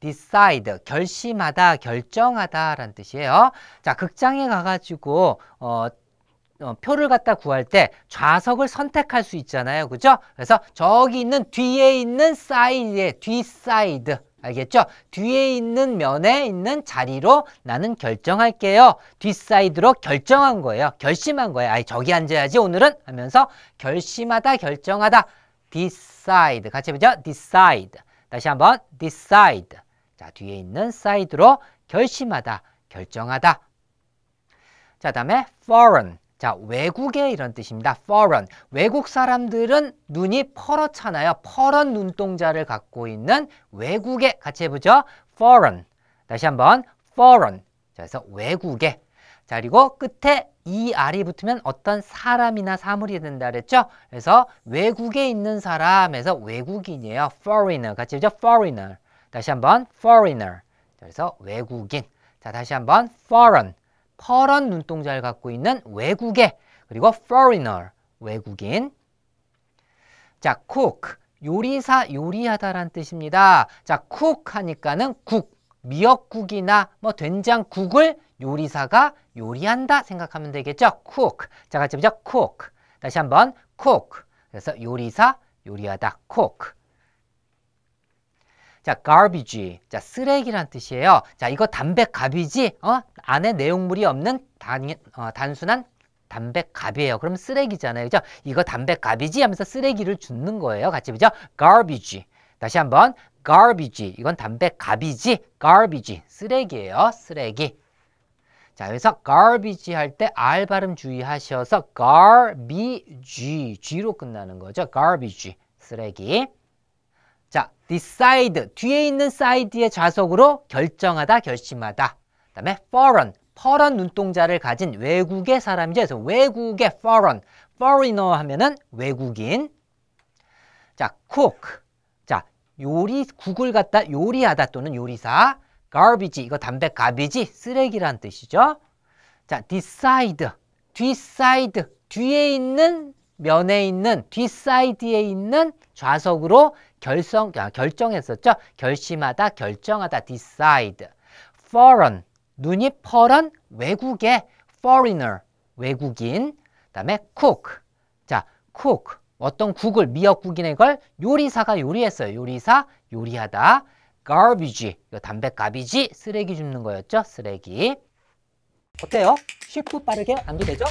decide, 결심하다, 결정하다 라는 뜻이에요. 자, 극장에 가가지고 어, 어, 표를 갖다 구할 때 좌석을 선택할 수 있잖아요. 그죠? 그래서 저기 있는 뒤에 있는 사이드에, 뒷사이드. 알겠죠? 뒤에 있는 면에 있는 자리로 나는 결정할게요. 뒷사이드로 결정한 거예요. 결심한 거예요. 아이, 저기 앉아야지, 오늘은. 하면서 결심하다, 결정하다. decide. 같이 해보죠. decide. 다시 한번 decide. 자, 뒤에 있는 side로 결심하다, 결정하다. 자, 다음에 foreign. 자, 외국의 이런 뜻입니다. foreign. 외국 사람들은 눈이 퍼렇잖아요. 퍼런 눈동자를 갖고 있는 외국의 같이 해보죠. foreign. 다시 한번 foreign. 자, 그래서 외국의. 자, 그리고 끝에 ER이 붙으면 어떤 사람이나 사물이 된다 그랬죠? 그래서 외국에 있는 사람에서 외국인이에요. foreigner. 같이 해보죠. foreigner. 다시 한번 foreigner. 그래서 외국인. 자, 다시 한번 foreign. 퍼런 눈동자를 갖고 있는 외국에 그리고 foreigner 외국인. 자, cook 요리사 요리하다란 뜻입니다. 자, cook 하니까는 국 미역국이나 뭐 된장국을 요리사가 요리한다 생각하면 되겠죠. cook. 자, 같이 보죠. cook. 다시 한번 cook. 그래서 요리사 요리하다 cook. 자, garbage. 자, 쓰레기란 뜻이에요. 자, 이거 담배갑이지? 어? 안에 내용물이 없는 단, 어, 단순한 담배갑이에요. 그럼 쓰레기잖아요. 그죠? 이거 담배갑이지? 하면서 쓰레기를 줍는 거예요. 같이 보죠 garbage. 다시 한번 garbage. 이건 담배갑이지? garbage. 쓰레기예요. 쓰레기. 자, 그래서 garbage 할때알 발음 주의하셔서 garbage, G로 끝나는 거죠. garbage, 쓰레기. decide 뒤에 있는 side의 좌석으로 결정하다 결심하다 그다음에 foreign 퍼런 눈동자를 가진 외국의 사람이죠. 그래서 외국의 foreign, foreigner 하면은 외국인. 자, cook. 자, 요리 국을 갖다 요리하다 또는 요리사. garbage 이거 담배 가비지 쓰레기란 뜻이죠. 자, decide. decide 뒤에 있는 면에 있는 뒷사이드에 있는 좌석으로 결성, 아, 결정했었죠. 결심하다, 결정하다, decide. foreign, 눈이 퍼런 외국의 foreigner, 외국인. 그다음에 cook. 자, cook. 어떤 국을 미역국인의 걸 요리사가 요리했어요. 요리사, 요리하다. garbage. 이거 담배 값이지 쓰레기 줍는 거였죠. 쓰레기. 어때요? 쉽고 빠르게 안기되죠